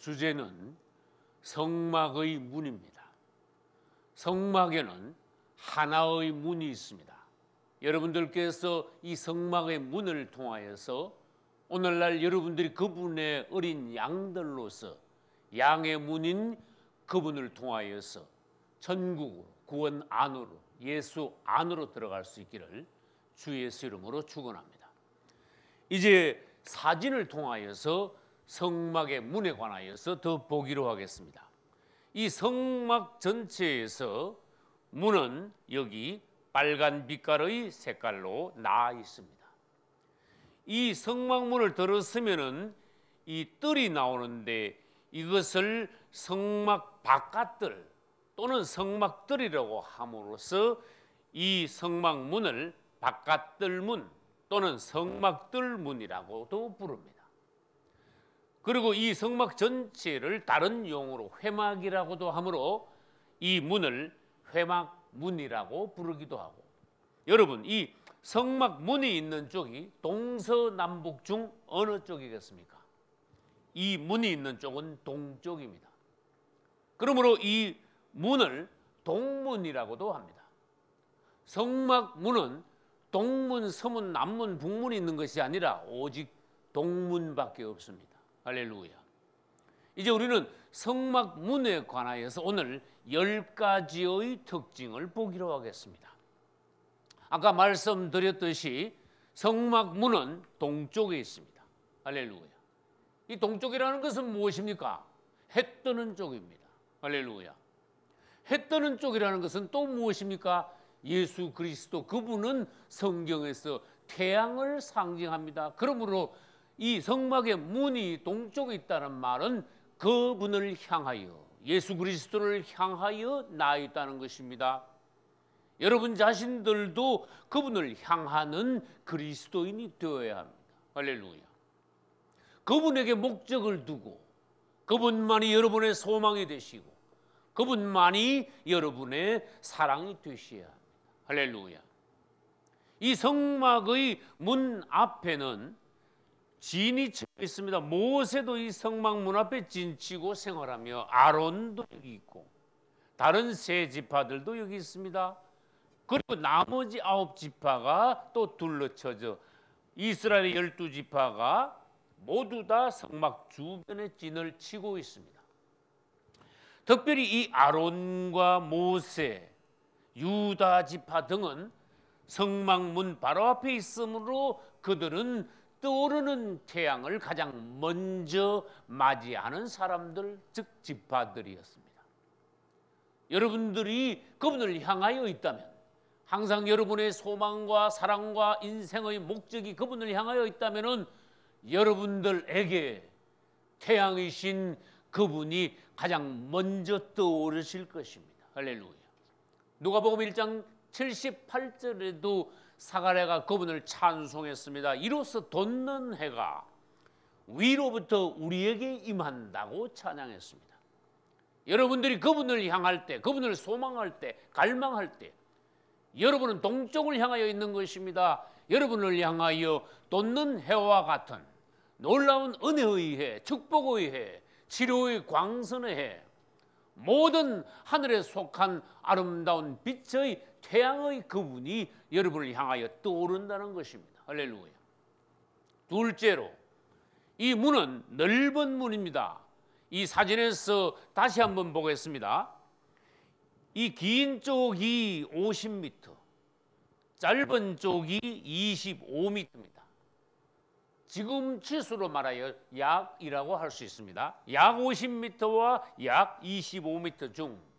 주제는 성막의 문입니다. 성막에는 하나의 문이 있습니다. 여러분들께서 이 성막의 문을 통하여서 오늘날 여러분들이 그분의 어린 양들로서 양의 문인 그분을 통하여서 천국으로 구원 안으로 예수 안으로 들어갈 수 있기를 주 예수 이름으로 축원합니다. 이제 사진을 통하여서 성막의 문에 관하여서 더 보기로 하겠습니다. 이 성막 전체에서 문은 여기 빨간 빛깔의 색깔로 나 있습니다. 이 성막문을 들었으면은 이 뜰이 나오는데 이것을 성막 바깥뜰 또는 성막뜰이라고 함으로써 이 성막문을 바깥뜰문 또는 성막뜰문이라고도 부릅니다. 그리고 이 성막 전체를 다른 용어로 회막이라고도 하므로 이 문을 회막 문이라고 부르기도 하고 여러분 이 성막 문이 있는 쪽이 동서남북 중 어느 쪽이겠습니까? 이 문이 있는 쪽은 동쪽입니다. 그러므로 이 문을 동문이라고도 합니다. 성막 문은 동문, 서문, 남문, 북문이 있는 것이 아니라 오직 동문밖에 없습니다. 할렐루야. 이제 우리는 성막문에 관하여서 오늘 열 가지의 특징을 보기로 하겠습니다. 아까 말씀드렸듯이 성막문은 동쪽에 있습니다. 할렐루야. 이 동쪽이라는 것은 무엇입니까? 해 뜨는 쪽입니다. 할렐루야. 해 뜨는 쪽이라는 것은 또 무엇입니까? 예수 그리스도 그분은 성경에서 태양을 상징합니다. 그러므로 이 성막의 문이 동쪽에 있다는 말은 그분을 향하여 예수 그리스도를 향하여 나 있다는 것입니다. 여러분 자신들도 그분을 향하는 그리스도인이 되어야 합니다. 할렐루야. 그분에게 목적을 두고 그분만이 여러분의 소망이 되시고 그분만이 여러분의 사랑이 되셔야 합니다. 할렐루야. 이 성막의 문 앞에는 진이 쳐 있습니다. 모세도 이 성막 문 앞에 진치고 생활하며 아론도 여기 있고 다른 세 지파들도 여기 있습니다. 그리고 나머지 아홉 지파가 또 둘러쳐져 이스라엘의 열두 지파가 모두 다 성막 주변에 진을 치고 있습니다. 특별히 이 아론과 모세, 유다 지파 등은 성막 문 바로 앞에 있으므로 그들은 떠오르는 태양을 가장 먼저 맞이하는 사람들 즉 지파들이었습니다. 여러분들이 그분을 향하여 있다면 항상 여러분의 소망과 사랑과 인생의 목적이 그분을 향하여 있다면은 여러분들에게 태양이신 그분이 가장 먼저 떠오르실 것입니다. 할렐루야. 누가복음 1장 78절에도 사가랴가 그분을 찬송했습니다. 이로써 돋는 해가 위로부터 우리에게 임한다고 찬양했습니다. 여러분들이 그분을 향할 때, 그분을 소망할 때, 갈망할 때 여러분은 동쪽을 향하여 있는 것입니다. 여러분을 향하여 돋는 해와 같은 놀라운 은혜의 해, 축복의 해, 치료의 광선의 해, 모든 하늘에 속한 아름다운 빛의 태양의 그분이 여러분을 향하여 떠오른다는 것입니다. 할렐루야. 둘째로 이 문은 넓은 문입니다. 이 사진에서 다시 한번 보겠습니다. 이 긴 쪽이 50m, 짧은 쪽이 25m입니다. 지금 치수로 말하여 약이라고 할 수 있습니다. 약 50m와 약 25m 중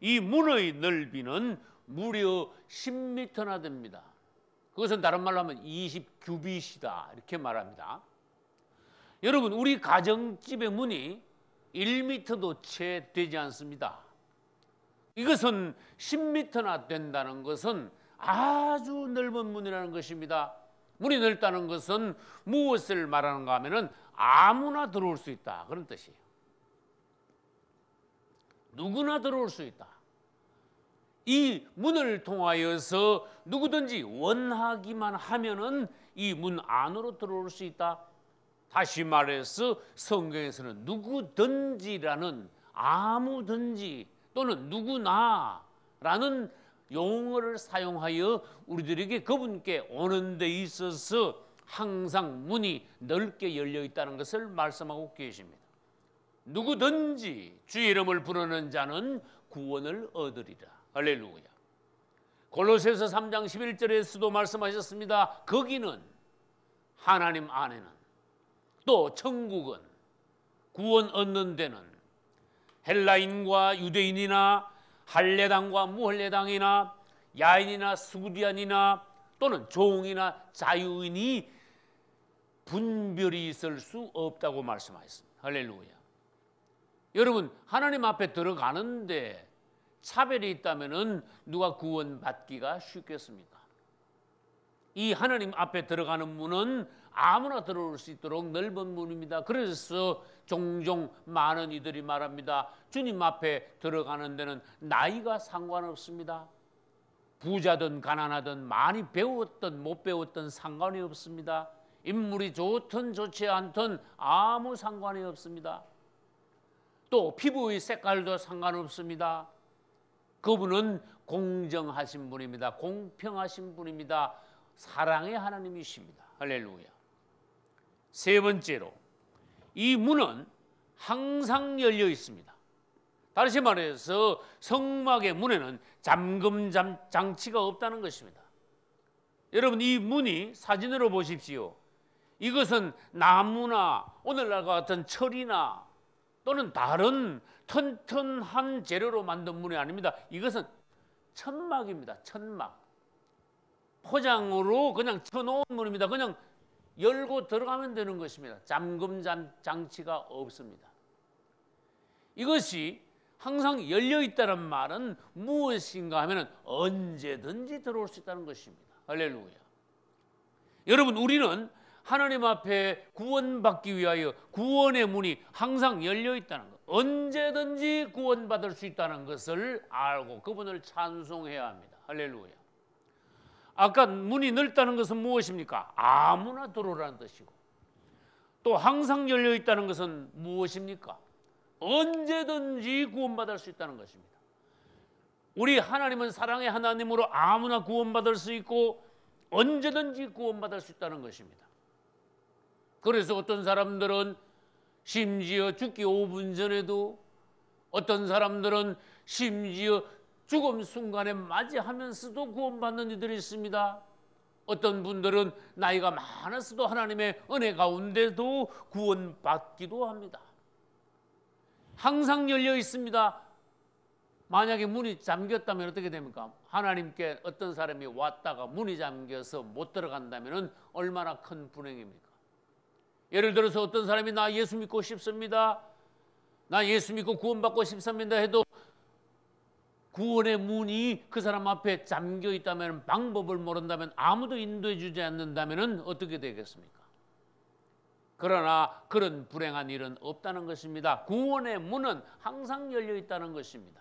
이 문의 넓이는 무려 10m나 됩니다. 그것은 다른 말로 하면 20규빗이다 이렇게 말합니다. 여러분 우리 가정집의 문이 1m도 채 되지 않습니다. 이것은 10m나 된다는 것은 아주 넓은 문이라는 것입니다. 문이 넓다는 것은 무엇을 말하는가 하면은 아무나 들어올 수 있다 그런 뜻이에요. 누구나 들어올 수 있다. 이 문을 통하여서 누구든지 원하기만 하면은 이 문 안으로 들어올 수 있다. 다시 말해서 성경에서는 누구든지라는 아무든지 또는 누구나라는 용어를 사용하여 우리들에게 그분께 오는 데 있어서 항상 문이 넓게 열려 있다는 것을 말씀하고 계십니다. 누구든지 주 이름을 부르는 자는 구원을 얻으리라. 할렐루야. 골로새서 3장 11절에서도 말씀하셨습니다. 거기는 하나님 안에는 또 천국은 구원 얻는 데는 헬라인과 유대인이나 할례당과 무할례당이나 야인이나 수구디안이나 또는 종이나 자유인이 분별이 있을 수 없다고 말씀하셨습니다. 할렐루야. 여러분 하나님 앞에 들어가는데 차별이 있다면 누가 구원받기가 쉽겠습니까? 이 하나님 앞에 들어가는 문은 아무나 들어올 수 있도록 넓은 문입니다. 그래서 종종 많은 이들이 말합니다. 주님 앞에 들어가는 데는 나이가 상관없습니다. 부자든 가난하든 많이 배웠든 못 배웠든 상관이 없습니다. 인물이 좋든 좋지 않든 아무 상관이 없습니다. 또 피부의 색깔도 상관없습니다. 그분은 공정하신 분입니다. 공평하신 분입니다. 사랑의 하나님이십니다. 할렐루야. 세 번째로 이 문은 항상 열려 있습니다. 다시 말해서 성막의 문에는 잠금 장치가 없다는 것입니다. 여러분 이 문이 사진으로 보십시오. 이것은 나무나 오늘날과 같은 철이나 또는 다른 튼튼한 재료로 만든 문이 아닙니다. 이것은 천막입니다. 천막. 포장으로 그냥 쳐놓은 문입니다. 그냥 열고 들어가면 되는 것입니다. 잠금 장치가 없습니다. 이것이 항상 열려 있다는 말은 무엇인가 하면 언제든지 들어올 수 있다는 것입니다. 할렐루야. 여러분 우리는 하나님 앞에 구원받기 위하여 구원의 문이 항상 열려 있다는 것. 언제든지 구원받을 수 있다는 것을 알고 그분을 찬송해야 합니다. 할렐루야. 아까 문이 넓다는 것은 무엇입니까? 아무나 들어오라는 뜻이고 또 항상 열려 있다는 것은 무엇입니까? 언제든지 구원받을 수 있다는 것입니다. 우리 하나님은 사랑의 하나님으로 아무나 구원받을 수 있고 언제든지 구원받을 수 있다는 것입니다. 그래서 어떤 사람들은 심지어 죽기 5분 전에도 어떤 사람들은 심지어 죽음 순간에 맞이하면서도 구원받는 이들이 있습니다. 어떤 분들은 나이가 많았어도 하나님의 은혜 가운데도 구원받기도 합니다. 항상 열려 있습니다. 만약에 문이 잠겼다면 어떻게 됩니까? 하나님께 어떤 사람이 왔다가 문이 잠겨서 못 들어간다면 얼마나 큰 분행입니까? 예를 들어서 어떤 사람이 나 예수 믿고 싶습니다. 나 예수 믿고 구원받고 싶습니다 해도 구원의 문이 그 사람 앞에 잠겨 있다면 방법을 모른다면 아무도 인도해 주지 않는다면 어떻게 되겠습니까? 그러나 그런 불행한 일은 없다는 것입니다. 구원의 문은 항상 열려 있다는 것입니다.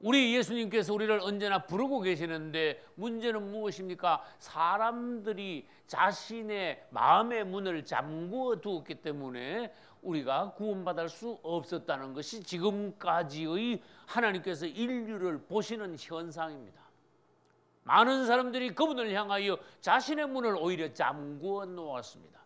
우리 예수님께서 우리를 언제나 부르고 계시는데 문제는 무엇입니까? 사람들이 자신의 마음의 문을 잠그어 두었기 때문에 우리가 구원받을 수 없었다는 것이 지금까지의 하나님께서 인류를 보시는 현상입니다. 많은 사람들이 그분을 향하여 자신의 문을 오히려 잠구어 놓았습니다.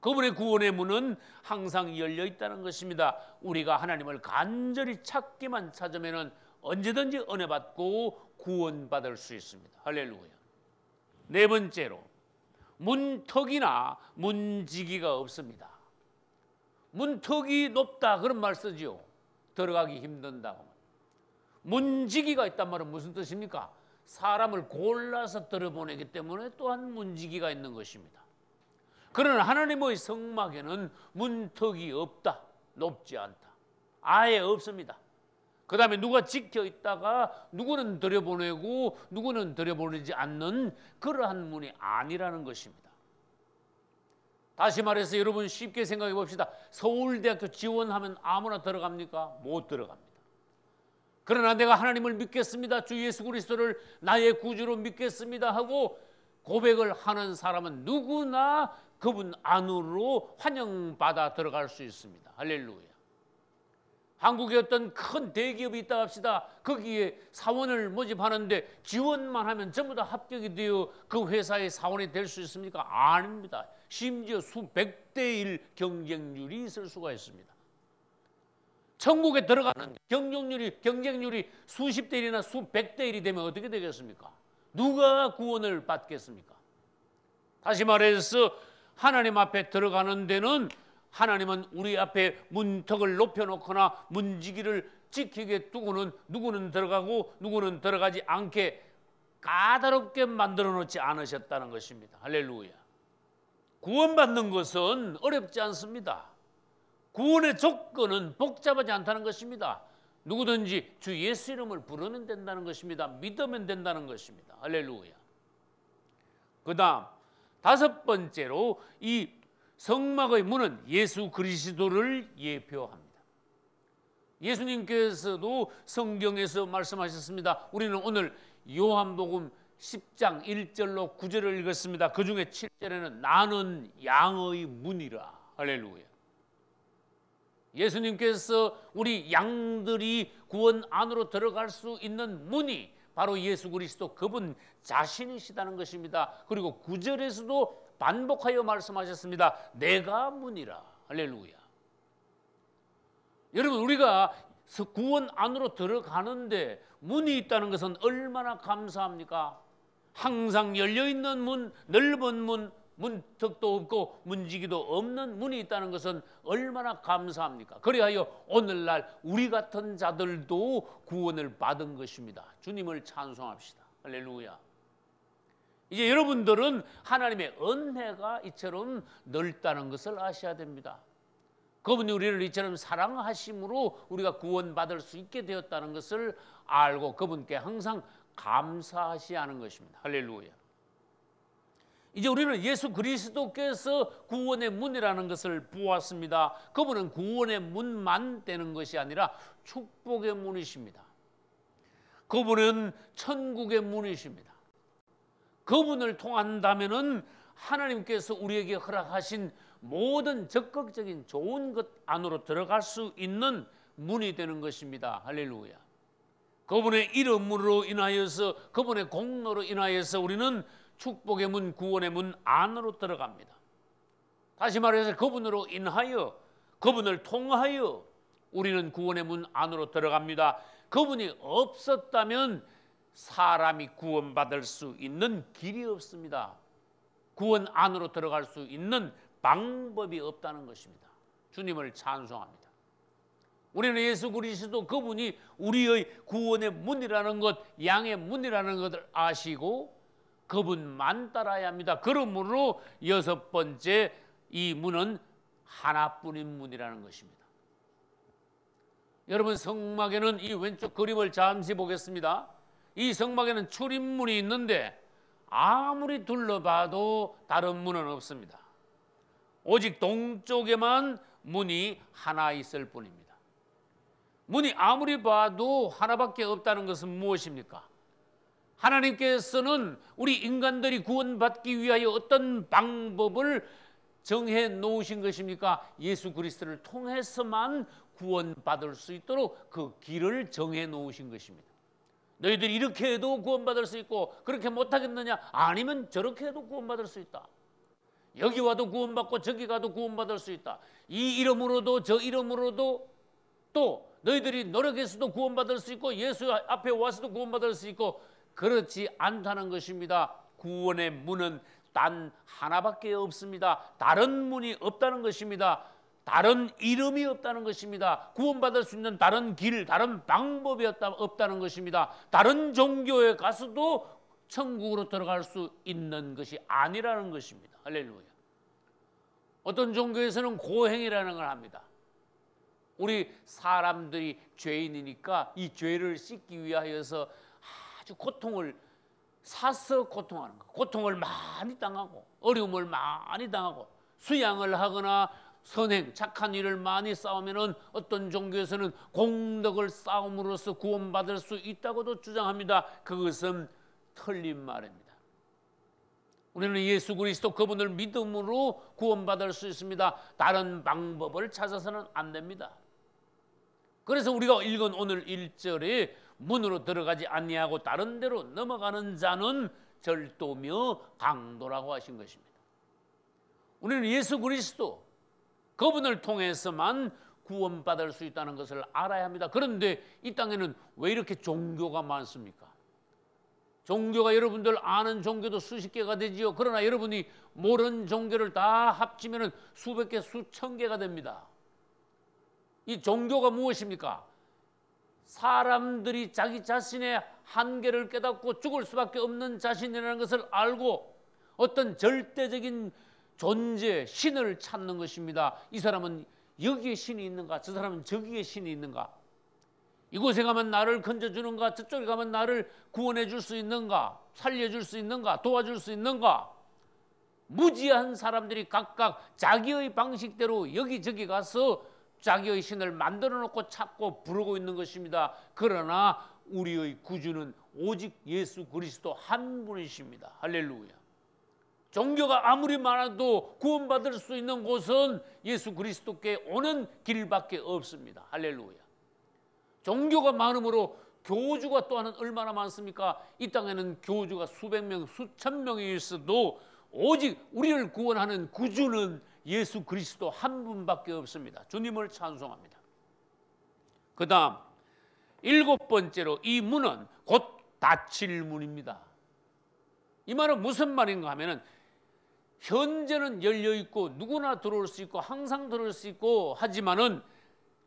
그분의 구원의 문은 항상 열려 있다는 것입니다. 우리가 하나님을 간절히 찾기만 찾으면은 언제든지 은혜 받고 구원받을 수 있습니다. 할렐루야. 네 번째로 문턱이나 문지기가 없습니다. 문턱이 높다 그런 말 쓰지요. 들어가기 힘든다 문지기가 있단 말은 무슨 뜻입니까? 사람을 골라서 들어보내기 때문에 또한 문지기가 있는 것입니다. 그러나 하나님의 성막에는 문턱이 없다. 높지 않다. 아예 없습니다. 그 다음에 누가 지켜 있다가 누구는 들여보내고 누구는 들여보내지 않는 그러한 문이 아니라는 것입니다. 다시 말해서 여러분 쉽게 생각해 봅시다. 서울대학교 지원하면 아무나 들어갑니까? 못 들어갑니다. 그러나 내가 하나님을 믿겠습니다. 주 예수 그리스도를 나의 구주로 믿겠습니다 하고 고백을 하는 사람은 누구나 그분 안으로 환영받아 들어갈 수 있습니다. 할렐루야. 한국에 어떤 큰 대기업이 있다 합시다. 거기에 사원을 모집하는데 지원만 하면 전부 다 합격이 되어 그 회사의 사원이 될 수 있습니까? 아닙니다. 심지어 수백 대 일 경쟁률이 있을 수가 있습니다. 천국에 들어가는 경쟁률이 경쟁률이 수십 대 일이나 수백 대 일이 되면 어떻게 되겠습니까? 누가 구원을 받겠습니까? 다시 말해서 하나님 앞에 들어가는 데는 하나님은 우리 앞에 문턱을 높여놓거나 문지기를 지키게 두고는 누구는 들어가고 누구는 들어가지 않게 까다롭게 만들어 놓지 않으셨다는 것입니다. 할렐루야. 구원받는 것은 어렵지 않습니다. 구원의 조건은 복잡하지 않다는 것입니다. 누구든지 주 예수 이름을 부르면 된다는 것입니다. 믿으면 된다는 것입니다. 할렐루야. 그 다음 다섯 번째로 이 성막의 문은 예수 그리스도를 예표합니다. 예수님께서도 성경에서 말씀하셨습니다. 우리는 오늘 요한복음 10장 1절로 9절을 읽었습니다. 그 중에 7절에는 나는 양의 문이라. 할렐루야. 예수님께서 우리 양들이 구원 안으로 들어갈 수 있는 문이 바로 예수 그리스도 그분 자신이시다는 것입니다. 그리고 9절에서도 반복하여 말씀하셨습니다. 내가 문이라. 할렐루야. 여러분 우리가 구원 안으로 들어가는데 문이 있다는 것은 얼마나 감사합니까? 항상 열려 있는 문, 넓은 문, 문턱도 없고 문지기도 없는 문이 있다는 것은 얼마나 감사합니까? 그리하여 오늘날 우리 같은 자들도 구원을 받은 것입니다. 주님을 찬송합시다. 할렐루야. 이제 여러분들은 하나님의 은혜가 이처럼 넓다는 것을 아셔야 됩니다. 그분이 우리를 이처럼 사랑하심으로 우리가 구원받을 수 있게 되었다는 것을 알고 그분께 항상 감사하시 하는 것입니다. 할렐루야. 이제 우리는 예수 그리스도께서 구원의 문이라는 것을 보았습니다. 그분은 구원의 문만 되는 것이 아니라 축복의 문이십니다. 그분은 천국의 문이십니다. 그분을 통한다면은 하나님께서 우리에게 허락하신 모든 적극적인 좋은 것 안으로 들어갈 수 있는 문이 되는 것입니다. 할렐루야. 그분의 이름으로 인하여서 그분의 공로로 인하여서 우리는 축복의 문, 구원의 문 안으로 들어갑니다. 다시 말해서 그분으로 인하여 그분을 통하여 우리는 구원의 문 안으로 들어갑니다. 그분이 없었다면 사람이 구원받을 수 있는 길이 없습니다. 구원 안으로 들어갈 수 있는 방법이 없다는 것입니다. 주님을 찬송합니다. 우리는 예수 그리스도 그분이 우리의 구원의 문이라는 것, 양의 문이라는 것을 아시고 그분만 따라야 합니다. 그러므로 여섯 번째 이 문은 하나뿐인 문이라는 것입니다. 여러분 성막에는 이 왼쪽 그림을 잠시 보겠습니다. 이 성막에는 출입문이 있는데 아무리 둘러봐도 다른 문은 없습니다. 오직 동쪽에만 문이 하나 있을 뿐입니다. 문이 아무리 봐도 하나밖에 없다는 것은 무엇입니까? 하나님께서는 우리 인간들이 구원받기 위하여 어떤 방법을 정해 놓으신 것입니까? 예수 그리스도를 통해서만 구원받을 수 있도록 그 길을 정해 놓으신 것입니다. 너희들이 이렇게 해도 구원받을 수 있고 그렇게 못하겠느냐? 아니면 저렇게 해도 구원받을 수 있다. 여기 와도 구원받고 저기 가도 구원받을 수 있다. 이 이름으로도 저 이름으로도 또 너희들이 노력해서도 구원받을 수 있고 예수 앞에 와서도 구원받을 수 있고 그렇지 않다는 것입니다. 구원의 문은 단 하나밖에 없습니다. 다른 문이 없다는 것입니다. 다른 이름이 없다는 것입니다. 구원받을 수 있는 다른 길, 다른 방법이 없다, 없다는 것입니다. 다른 종교에 가서도 천국으로 들어갈 수 있는 것이 아니라는 것입니다. 할렐루야. 어떤 종교에서는 고행이라는 걸 합니다. 우리 사람들이 죄인이니까 이 죄를 씻기 위하여서 아주 고통을 사서 고통하는 거. 고통을 많이 당하고 어려움을 많이 당하고 수양을 하거나 선행, 착한 일을 많이 쌓으면 어떤 종교에서는 공덕을 쌓음으로써 구원받을 수 있다고도 주장합니다. 그것은 틀린 말입니다. 우리는 예수 그리스도 그분을 믿음으로 구원받을 수 있습니다. 다른 방법을 찾아서는 안 됩니다. 그래서 우리가 읽은 오늘 1절에 문으로 들어가지 아니하고 다른 데로 넘어가는 자는 절도며 강도라고 하신 것입니다. 우리는 예수 그리스도 그분을 통해서만 구원받을 수 있다는 것을 알아야 합니다. 그런데 이 땅에는 왜 이렇게 종교가 많습니까? 종교가 여러분들 아는 종교도 수십 개가 되지요. 그러나 여러분이 모르는 종교를 다 합치면 수백 개, 수천 개가 됩니다. 이 종교가 무엇입니까? 사람들이 자기 자신의 한계를 깨닫고 죽을 수밖에 없는 자신이라는 것을 알고 어떤 절대적인 존재, 신을 찾는 것입니다. 이 사람은 여기에 신이 있는가? 저 사람은 저기에 신이 있는가? 이곳에 가면 나를 건져주는가? 저쪽에 가면 나를 구원해 줄 수 있는가? 살려줄 수 있는가? 도와줄 수 있는가? 무지한 사람들이 각각 자기의 방식대로 여기저기 가서 자기의 신을 만들어 놓고 찾고 부르고 있는 것입니다. 그러나 우리의 구주는 오직 예수 그리스도 한 분이십니다. 할렐루야. 종교가 아무리 많아도 구원받을 수 있는 곳은 예수 그리스도께 오는 길밖에 없습니다. 할렐루야. 종교가 많으므로 교주가 또한 얼마나 많습니까? 이 땅에는 교주가 수백 명, 수천 명이 있어도 오직 우리를 구원하는 구주는 예수 그리스도 한 분밖에 없습니다. 주님을 찬송합니다. 그 다음 일곱 번째로 이 문은 곧 닫힐 문입니다. 이 말은 무슨 말인가 하면 은 현재는 열려 있고 누구나 들어올 수 있고 항상 들어올 수 있고 하지만은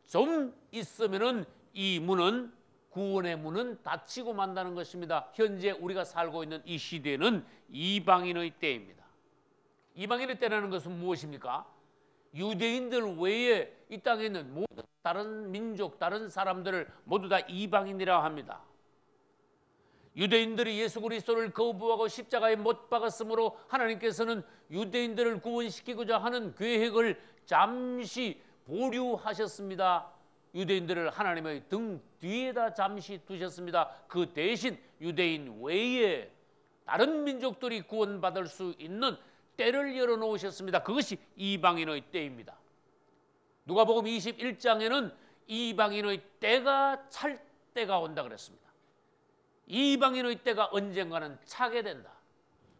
좀 있으면은 이 문은 구원의 문은 닫히고 만다는 것입니다. 현재 우리가 살고 있는 이 시대는 이방인의 때입니다. 이방인의 때라는 것은 무엇입니까? 유대인들 외에 이 땅에 있는 모든 다른 민족, 다른 사람들을 모두 다 이방인이라 합니다. 유대인들이 예수 그리스도를 거부하고 십자가에 못 박았으므로 하나님께서는 유대인들을 구원시키고자 하는 계획을 잠시 보류하셨습니다. 유대인들을 하나님의 등 뒤에다 잠시 두셨습니다. 그 대신 유대인 외에 다른 민족들이 구원받을 수 있는 때를 열어놓으셨습니다. 그것이 이방인의 때입니다. 누가복음 21장에는 이방인의 때가 찰 때가 온다 그랬습니다. 이방인의 때가 언젠가는 차게 된다.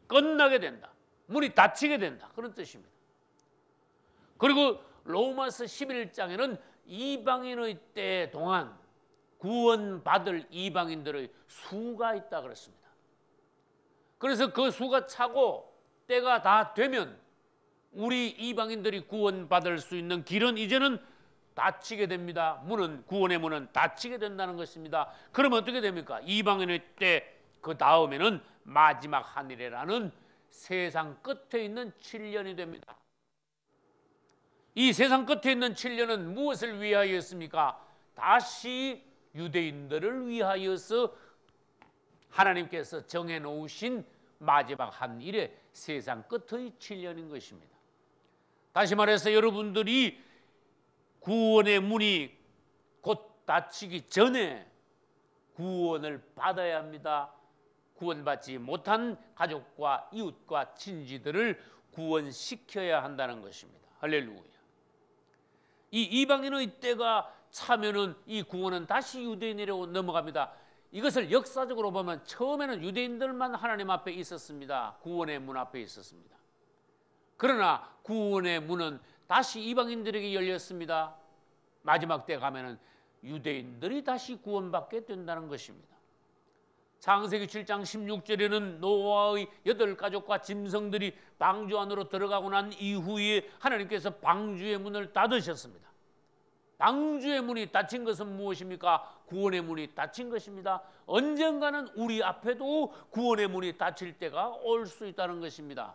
끝나게 된다. 문이 닫히게 된다. 그런 뜻입니다. 그리고 로마서 11장에는 이방인의 때 동안 구원받을 이방인들의 수가 있다 그랬습니다. 그래서 그 수가 차고 때가 다 되면 우리 이방인들이 구원받을 수 있는 길은 이제는 닫히게 됩니다. 문은 구원의 문은 닫히게 된다는 것입니다. 그러면 어떻게 됩니까? 이방인의 때 그 다음에는 마지막 하늘이라는 세상 끝에 있는 7년이 됩니다. 이 세상 끝에 있는 7년은 무엇을 위하였습니까? 다시 유대인들을 위하여서 하나님께서 정해 놓으신 마지막 한 일의 세상 끝의 7년인 것입니다. 다시 말해서 여러분들이 구원의 문이 곧 닫히기 전에 구원을 받아야 합니다. 구원받지 못한 가족과 이웃과 친지들을 구원시켜야 한다는 것입니다. 할렐루야. 이 이방인의 때가 차면은 이 구원은 다시 유대인으로 넘어갑니다. 이것을 역사적으로 보면 처음에는 유대인들만 하나님 앞에 있었습니다. 구원의 문 앞에 있었습니다. 그러나 구원의 문은 다시 이방인들에게 열렸습니다. 마지막 때 가면은 유대인들이 다시 구원받게 된다는 것입니다. 창세기 7장 16절에는 노아의 여덟 가족과 짐승들이 방주 안으로 들어가고 난 이후에 하나님께서 방주의 문을 닫으셨습니다. 방주의 문이 닫힌 것은 무엇입니까? 구원의 문이 닫힌 것입니다. 언젠가는 우리 앞에도 구원의 문이 닫힐 때가 올 수 있다는 것입니다.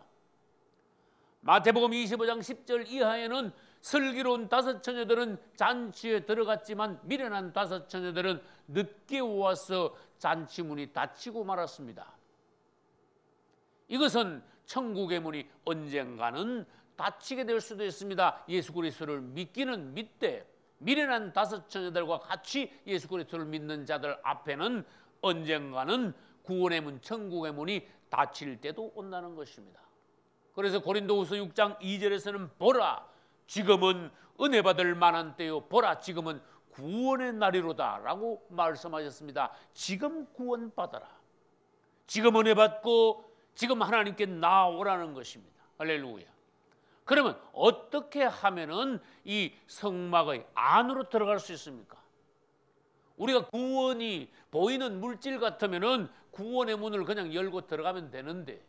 마태복음 25장 10절 이하에는 슬기로운 다섯 처녀들은 잔치에 들어갔지만 미련한 다섯 처녀들은 늦게 와서 잔치 문이 닫히고 말았습니다. 이것은 천국의 문이 언젠가는 닫히게 될 수도 있습니다. 예수 그리스도를 믿기는 믿되 미련한 다섯 처녀들과 같이 예수 그리스도를 믿는 자들 앞에는 언젠가는 구원의 문, 천국의 문이 닫힐 때도 온다는 것입니다. 그래서 고린도후서 6장 2절에서는 보라 지금은 은혜 받을 만한 때요 보라 지금은 구원의 날이로다라고 말씀하셨습니다. 지금 구원 받아라. 지금 은혜 받고 지금 하나님께 나오라는 것입니다. 할렐루야. 그러면 어떻게 하면은 이 성막의 안으로 들어갈 수 있습니까? 우리가 구원이 보이는 물질 같으면은 구원의 문을 그냥 열고 들어가면 되는데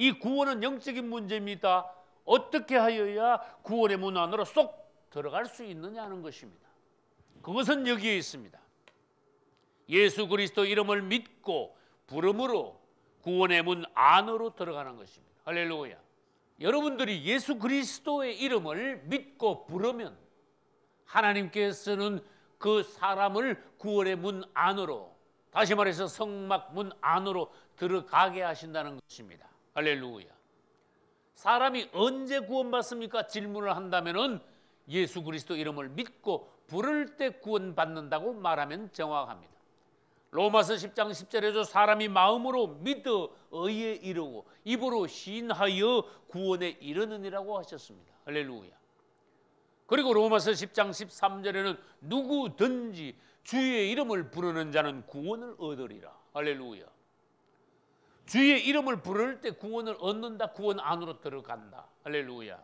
이 구원은 영적인 문제입니다. 어떻게 하여야 구원의 문 안으로 쏙 들어갈 수 있느냐는 것입니다. 그것은 여기에 있습니다. 예수 그리스도 이름을 믿고 부름으로 구원의 문 안으로 들어가는 것입니다. 할렐루야. 여러분들이 예수 그리스도의 이름을 믿고 부르면 하나님께서는 그 사람을 구원의 문 안으로 다시 말해서 성막 문 안으로 들어가게 하신다는 것입니다. 할렐루야. 사람이 언제 구원받습니까? 질문을 한다면은 예수 그리스도 이름을 믿고 부를 때 구원받는다고 말하면 정확합니다. 로마서 10장 10절에서 사람이 마음으로 믿어 의에 이르고 입으로 신하여 구원에 이르느니라고 하셨습니다. 할렐루야. 그리고 로마서 10장 13절에는 누구든지 주의 이름을 부르는 자는 구원을 얻으리라. 할렐루야. 주의 이름을 부를 때 구원을 얻는다. 구원 안으로 들어간다. 할렐루야.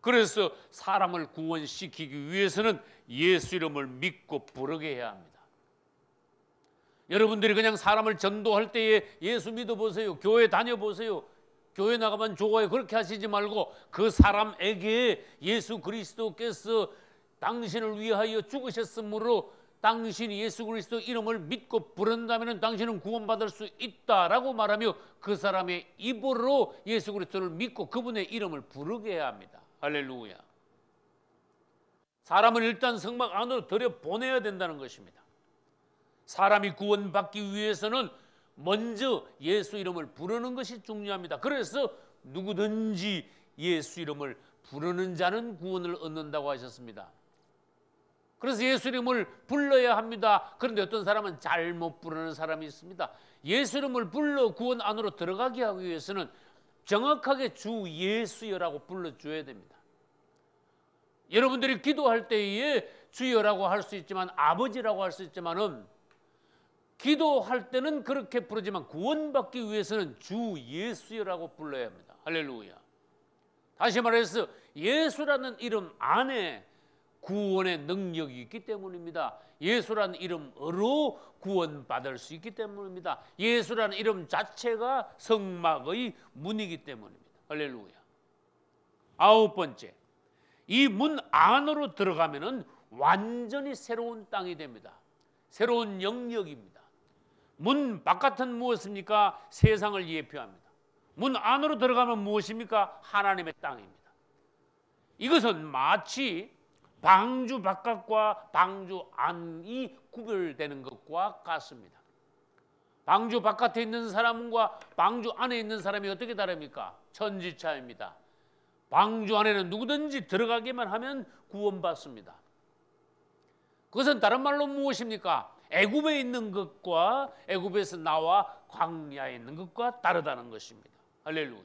그래서 사람을 구원시키기 위해서는 예수 이름을 믿고 부르게 해야 합니다. 여러분들이 그냥 사람을 전도할 때에 예수 믿어보세요. 교회 다녀보세요. 교회 나가면 좋아요. 그렇게 하시지 말고 그 사람에게 예수 그리스도께서 당신을 위하여 죽으셨으므로 당신이 예수 그리스도 이름을 믿고 부른다면 당신은 구원받을 수 있다라고 말하며 그 사람의 입으로 예수 그리스도를 믿고 그분의 이름을 부르게 해야 합니다. 할렐루야. 사람을 일단 성막 안으로 들여 보내야 된다는 것입니다. 사람이 구원받기 위해서는 먼저 예수 이름을 부르는 것이 중요합니다. 그래서 누구든지 예수 이름을 부르는 자는 구원을 얻는다고 하셨습니다. 그래서 예수님을 불러야 합니다. 그런데 어떤 사람은 잘못 부르는 사람이 있습니다. 예수님을 불러 구원 안으로 들어가게 하기 위해서는 정확하게 주 예수여라고 불러줘야 됩니다. 여러분들이 기도할 때에 주여라고 할 수 있지만 아버지라고 할 수 있지만은 기도할 때는 그렇게 부르지만 구원받기 위해서는 주 예수여라고 불러야 합니다. 할렐루야. 다시 말해서 예수라는 이름 안에 구원의 능력이 있기 때문입니다. 예수란 이름으로 구원받을 수 있기 때문입니다. 예수란 이름 자체가 성막의 문이기 때문입니다. 할렐루야. 아홉 번째. 이 문 안으로 들어가면은 완전히 새로운 땅이 됩니다. 새로운 영역입니다. 문 바깥은 무엇입니까? 세상을 예표합니다. 문 안으로 들어가면 무엇입니까? 하나님의 땅입니다. 이것은 마치 방주 바깥과 방주 안이 구별되는 것과 같습니다. 방주 바깥에 있는 사람과 방주 안에 있는 사람이 어떻게 다릅니까? 천지차입니다. 방주 안에는 누구든지 들어가기만 하면 구원받습니다. 그것은 다른 말로 무엇입니까? 애굽에 있는 것과 애굽에서 나와 광야에 있는 것과 다르다는 것입니다. 할렐루야.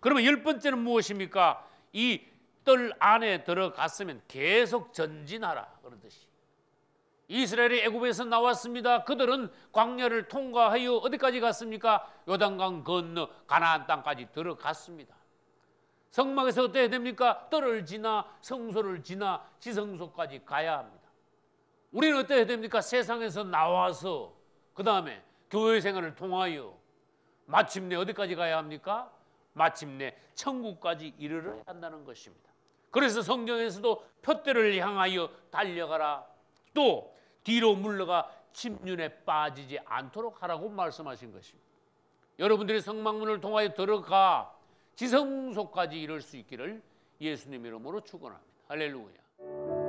그러면 열 번째는 무엇입니까? 이뜰 안에 들어갔으면 계속 전진하라 그런 뜻이. 이스라엘이 애굽에서 나왔습니다. 그들은 광야를 통과하여 어디까지 갔습니까? 요단강 건너 가나안 땅까지 들어갔습니다. 성막에서 어떻게 됩니까? 뜰을 지나 성소를 지나 지성소까지 가야 합니다. 우리는 어떻게 됩니까? 세상에서 나와서 그 다음에 교회 생활을 통하여 마침내 어디까지 가야 합니까? 마침내 천국까지 이르러야 한다는 것입니다. 그래서 성경에서도 표대를 향하여 달려가라. 또 뒤로 물러가 침륜에 빠지지 않도록 하라고 말씀하신 것입니다. 여러분들이 성막문을 통하여 들어가 지성소까지 이룰 수 있기를 예수님 이름으로 축원합니다. 할렐루야.